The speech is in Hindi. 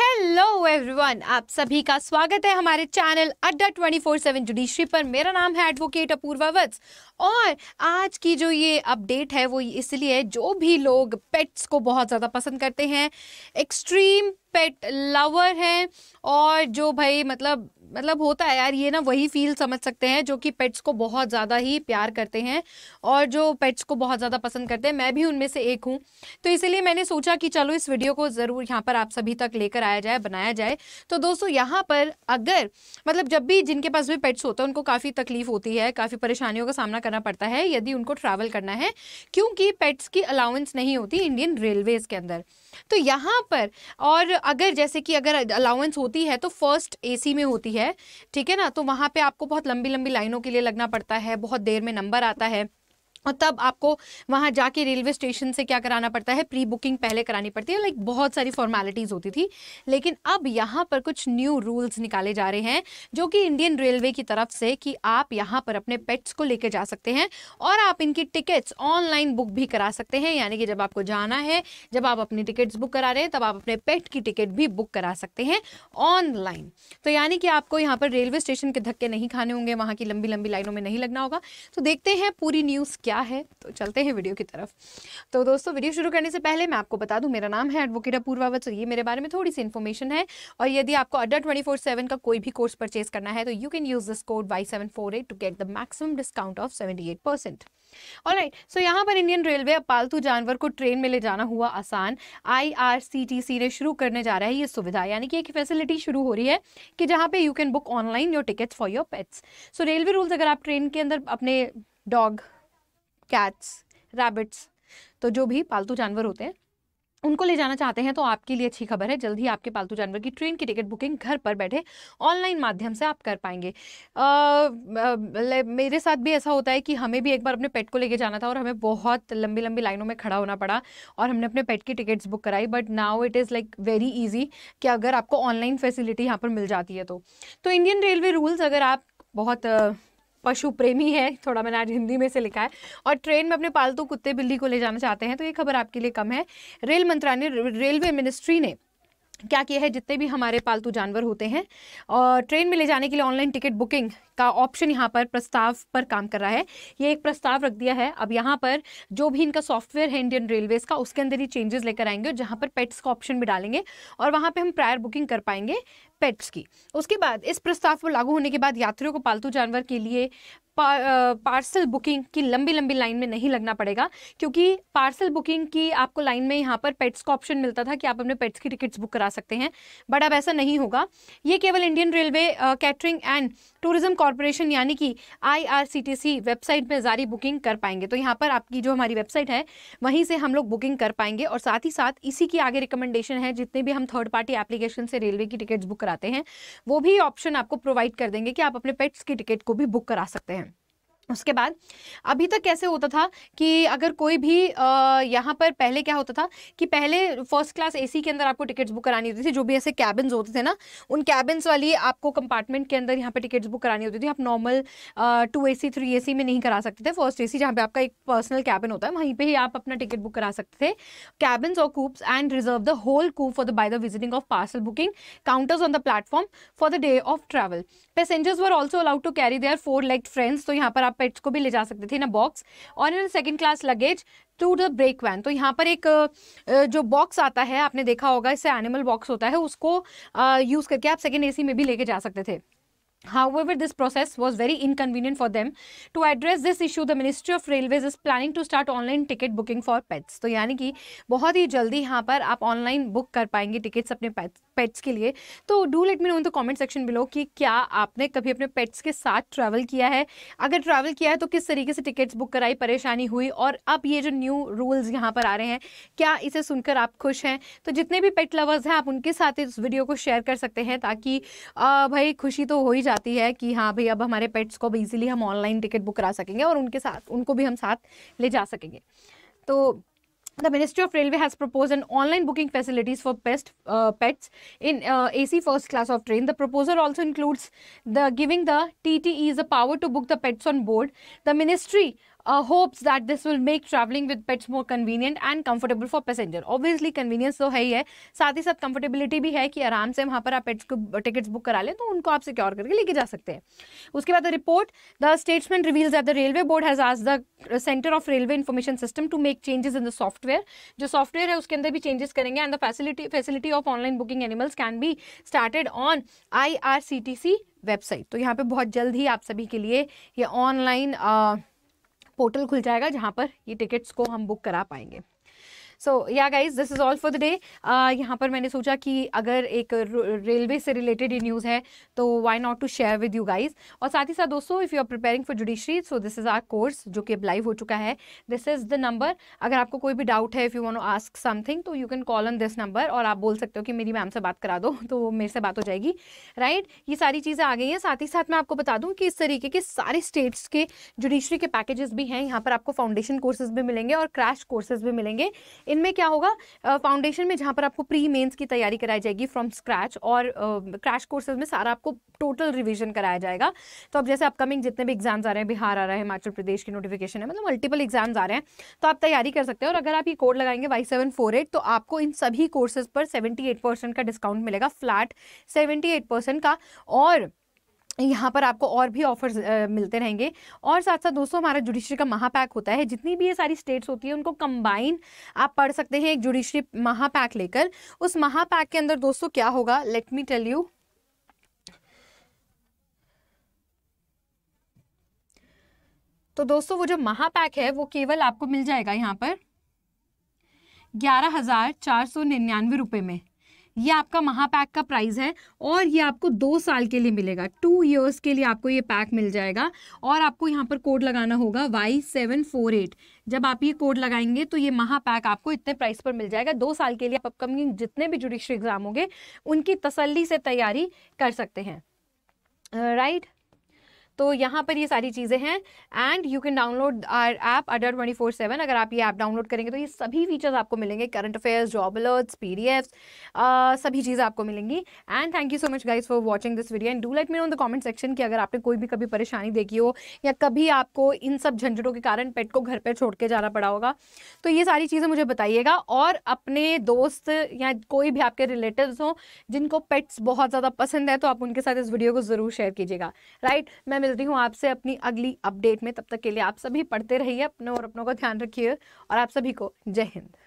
हेलो एवरीवन आप सभी का स्वागत है हमारे चैनल अड्डा ट्वेंटी फोर सेवन जुडिशरी पर मेरा नाम है एडवोकेट अपूर्वा वत्स और आज की जो ये अपडेट है वो इसलिए जो भी लोग पेट्स को बहुत ज़्यादा पसंद करते हैं एक्सट्रीम पेट लवर हैं और जो भाई मतलब मतलब होता है यार ये ना वही फील समझ सकते हैं जो कि पेट्स को बहुत ज़्यादा ही प्यार करते हैं और जो पेट्स को बहुत ज़्यादा पसंद करते हैं मैं भी उनमें से एक हूँ तो इसीलिए मैंने सोचा कि चलो इस वीडियो को ज़रूर यहाँ पर आप सभी तक लेकर आया जाए बनाया जाए तो दोस्तों यहाँ पर अगर मतलब जब भी जिनके पास भी पेट्स होता है उनको काफ़ी तकलीफ होती है काफ़ी परेशानियों का सामना करना पड़ता है यदि उनको ट्रैवल करना है क्योंकि पेट्स की अलाउंस नहीं होती इंडियन रेलवेज़ के अंदर तो यहाँ पर और अगर जैसे कि अगर अलाउंस होती है तो फर्स्ट एसी में होती है ठीक है ना तो वहाँ पे आपको बहुत लंबी लंबी लाइनों के लिए लगना पड़ता है बहुत देर में नंबर आता है और तब आपको वहाँ जाके रेलवे स्टेशन से क्या कराना पड़ता है प्री बुकिंग पहले करानी पड़ती है लाइक बहुत सारी फॉर्मेलिटीज़ होती थी लेकिन अब यहाँ पर कुछ न्यू रूल्स निकाले जा रहे हैं जो कि इंडियन रेलवे की तरफ से कि आप यहाँ पर अपने पेट्स को लेकर जा सकते हैं और आप इनकी टिकट्स ऑनलाइन बुक भी करा सकते हैं यानी कि जब आपको जाना है जब आप अपनी टिकट्स बुक करा रहे हैं तब आप अपने पेट की टिकट भी बुक करा सकते हैं ऑनलाइन तो यानी कि आपको यहाँ पर रेलवे स्टेशन के धक्के नहीं खाने होंगे वहाँ की लंबी लंबी लाइनों में नहीं लगना होगा तो देखते हैं पूरी न्यूज़ क्या क्या है तो चलते हैं वीडियो की तरफ तो दोस्तों वीडियो शुरू करने से पहले मैं आपको बता दूं मेरा नाम है एडवोकेट अपूर्वावत ये मेरे बारे में थोड़ी सी इन्फॉर्मेशन है और यदि आपको अड्डा ट्वेंटी फोर सेवन का कोई भी कोर्स परचेज करना है तो you can use this code Y seven four eight to get the maximum discount of seventy eight percent और राइट सो यहाँ पर इंडियन रेलवे अब पालतू जानवर को ट्रेन में ले जाना हुआ आसान आईआरसीटीसी ने शुरू करने जा रहा है ये सुविधा यानी कि एक फैसिलिटी शुरू हो रही है कि जहाँ पे you can book online your tickets for your pets so railway rules अगर आप ट्रेन के अंदर अपने डॉग कैट्स रैबिट्स तो जो भी पालतू जानवर होते हैं उनको ले जाना चाहते हैं तो आपके लिए अच्छी खबर है जल्द ही आपके पालतू जानवर की ट्रेन की टिकट बुकिंग घर पर बैठे ऑनलाइन माध्यम से आप कर पाएंगे आ, आ, मेरे साथ भी ऐसा होता है कि हमें भी एक बार अपने पेट को लेके जाना था और हमें बहुत लंबी लंबी लाइनों में खड़ा होना पड़ा और हमने अपने पेट की टिकट्स बुक कराई but now it is like very easy कि अगर आपको ऑनलाइन फैसिलिटी यहाँ पर मिल जाती है तो, तो इंडियन रेलवे रूल्स अगर आप बहुत पशु प्रेमी है थोड़ा मैंने आज हिंदी में से लिखा है और ट्रेन में अपने पालतू कुत्ते बिल्ली को ले जाना चाहते हैं तो ये खबर आपके लिए कम है रेल मंत्रालय रेलवे मिनिस्ट्री ने क्या किया है जितने भी हमारे पालतू जानवर होते हैं और ट्रेन में ले जाने के लिए ऑनलाइन टिकट बुकिंग का ऑप्शन यहाँ पर प्रस्ताव पर काम कर रहा है ये एक प्रस्ताव रख दिया है अब यहाँ पर जो भी इनका सॉफ्टवेयर है इंडियन रेलवेज़ का उसके अंदर ही चेंजेस लेकर आएंगे और जहाँ पर पेट्स का ऑप्शन भी डालेंगे और वहाँ पर हम प्रायर बुकिंग कर पाएंगे पेट्स की उसके बाद इस प्रस्ताव को लागू होने के बाद यात्रियों को पालतू जानवर के लिए पा, पार्सल बुकिंग की लंबी लंबी लाइन में नहीं लगना पड़ेगा क्योंकि पार्सल बुकिंग की आपको लाइन में यहाँ पर पेट्स का ऑप्शन मिलता था कि आप अपने पेट्स की टिकट्स बुक करा सकते हैं बट अब ऐसा नहीं होगा ये केवल Indian railway catering and tourism corporation यानी कि आई वेबसाइट में जारी बुकिंग कर पाएंगे तो यहाँ पर आपकी जो हमारी वेबसाइट है वहीं से हम लोग बुकिंग कर पाएंगे और साथ ही साथ इसी की आगे रिकमेंडेशन है जितने भी हम थर्ड पार्टी एप्लीकेशन से रेलवे की टिकट्स बुक करा कराते हैं वो भी ऑप्शन आपको प्रोवाइड कर देंगे कि आप अपने पेट्स की टिकट को भी बुक करा सकते हैं उसके बाद अभी तक कैसे होता था कि अगर कोई भी यहाँ पर पहले क्या होता था कि पहले फर्स्ट क्लास एसी के अंदर आपको टिकट्स बुक करानी होती थी जो भी ऐसे कैबिन होते थे ना उन कैबिन्स वाली आपको कंपार्टमेंट के अंदर यहाँ पे टिकट्स बुक करानी होती थी आप normal two A C three A C में नहीं करा सकते थे फर्स्ट ए सी जहाँ पे आपका एक पर्सनल कैबिन होता है वहीं पर ही आप अपना टिकट बुक करा सकते थे कैबिन्स और coupes and reserve the whole coupe for the by the visiting of parcel booking counters on the platform for the day of travel passengers were also allowed to carry their four leg friends तो यहाँ पर आप आप पेट्स को भी ले जा सकते थे ना बॉक्स और in second class luggage to the brake van तो यहाँ पर एक जो बॉक्स आता है आपने देखा होगा इससे एनिमल बॉक्स होता है उसको यूज़ करके आप सेकेंड ए में भी लेके जा सकते थे However, this process was very inconvenient for them. To address this issue, the Ministry of Railways is planning to start online ticket booking for pets. तो यानी कि बहुत ही जल्दी यहाँ पर आप ऑनलाइन बुक कर पाएंगे टिकट्स अपने पेट्स के लिए तो do let me know in the comment section below कि क्या आपने कभी अपने पेट्स के साथ ट्रैवल किया है अगर ट्रैवल किया है तो किस तरीके से टिकट्स बुक कराई परेशानी हुई और अब ये जो न्यू रूल्स यहाँ पर आ रहे हैं क्या इसे सुनकर आप खुश हैं तो जितने भी पेट लवर्स हैं आप उनके साथ इस वीडियो को शेयर कर सकते हैं ताकि आ, भाई खुशी तो हो ही जाती है कि हाँ भाई अब हमारे पेट्स को इजीली हम ऑनलाइन टिकट बुक करा सकेंगे और उनके साथ उनको भी हम साथ ले जा सकेंगे तो the ministry of railway has propose an online booking facilities for best pets in A C first class of train the proposal also includes the giving the T T is a power to book the pets on board the ministry uh, hopes that this will make traveling with pets more convenient and comfortable for passenger obviously convenience तो है ही है साथ ही साथ comfortability भी है कि आराम से वहाँ पर आप pets को tickets book करा लें तो उनको आप secure करके लेके जा सकते हैं उसके बाद report the statement reveals that the railway board has asked the center of railway information system to make changes in the software जो software है उसके अंदर भी changes करेंगे and the facility facility of online booking animals can be started on IRCTC website तो यहाँ पे बहुत जल्द ही आप सभी के लिए ये ऑनलाइन पोर्टल खुल जाएगा जहाँ पर ये टिकट्स को हम बुक करा पाएंगे so yeah guys this is all for the day यहाँ पर मैंने सोचा कि अगर एक रेलवे से रिलेटेड ही न्यूज़ है तो why not to share with you guys और साथ ही साथ दोस्तों if you are preparing for judiciary so this is our course जो कि अब लाइव हो चुका है दिस इज़ द नंबर अगर आपको कोई भी डाउट है if you want ask something तो you can call on this number और आप बोल सकते हो कि मेरी मैम से बात करा दो तो मेरे से बात हो जाएगी राइट right? ये सारी चीज़ें आ गई हैं साथ ही साथ मैं आपको बता दूँ कि इस तरीके के सारे स्टेट्स के जुडिशरी के पैकेजेस भी हैं यहाँ पर आपको फाउंडेशन कोर्सेज भी मिलेंगे और क्रैश कोर्सेज भी मिलेंगे इनमें क्या होगा फाउंडेशन में जहाँ पर आपको प्री मेंस की तैयारी कराई जाएगी फ्रॉम स्क्रैच और क्रैश कोर्सेज में सारा आपको टोटल रिविजन कराया जाएगा तो अब जैसे अपकमिंग जितने भी एग्जाम्स आ रहे हैं बिहार आ रहा है हिमाचल प्रदेश की नोटिफिकेशन है मतलब मल्टीपल एग्जाम्स आ रहे हैं तो आप तैयारी कर सकते हैं और अगर आप ये कोड लगाएंगे वाई सेवन फोर एट तो आपको इन सभी कोर्सेज पर सेवेंटी एट परसेंट का डिस्काउंट मिलेगा फ्लैट सेवेंटी एट परसेंट का और यहाँ पर आपको और भी ऑफर्स मिलते रहेंगे और साथ साथ दोस्तों हमारा जुडिशरी का महापैक होता है जितनी भी ये सारी स्टेट्स होती है उनको कंबाइन आप पढ़ सकते हैं एक जुडिशरी महापैक लेकर उस महापैक के अंदर दोस्तों क्या होगा लेट मी टेल यू तो दोस्तों वो जो महापैक है वो केवल आपको मिल जाएगा यहाँ पर ग्यारह हजार चार सौ निन्यानवे रुपये में ये आपका महापैक का प्राइस है और ये आपको दो साल के लिए मिलेगा टू ईयर्स के लिए आपको ये पैक मिल जाएगा और आपको यहाँ पर कोड लगाना होगा वाई सेवन फोर एट जब आप ये कोड लगाएंगे तो ये महापैक आपको इतने प्राइस पर मिल जाएगा दो साल के लिए आप अपकमिंग जितने भी जुडिशरी एग्ज़ाम होंगे उनकी तसल्ली से तैयारी कर सकते हैं राइट uh, तो यहाँ पर ये सारी चीज़ें हैं and you can download our app under twenty four seven अगर आप ये ऐप डाउनलोड करेंगे तो ये सभी फीचर्स आपको मिलेंगे current affairs job alerts P D F सभी चीज़ें आपको मिलेंगी and thank you so much guys for watching this video and do let me on the comment section की अगर आपने कोई भी कभी परेशानी देखी हो या कभी आपको इन सब झंझटों के कारण पेट को घर पर छोड़ के जाना पड़ा होगा तो ये सारी चीज़ें मुझे बताइएगा और अपने दोस्त या कोई भी आपके रिलेटिव हों जिनको पेट्स बहुत ज़्यादा पसंद है तो आप उनके साथ इस वीडियो को ज़रूर शेयर कीजिएगा राइट मैं मिलती हूँ आपसे अपनी अगली अपडेट में तब तक के लिए आप सभी पढ़ते रहिए अपनों और अपनों का ध्यान रखिए और आप सभी को जय हिंद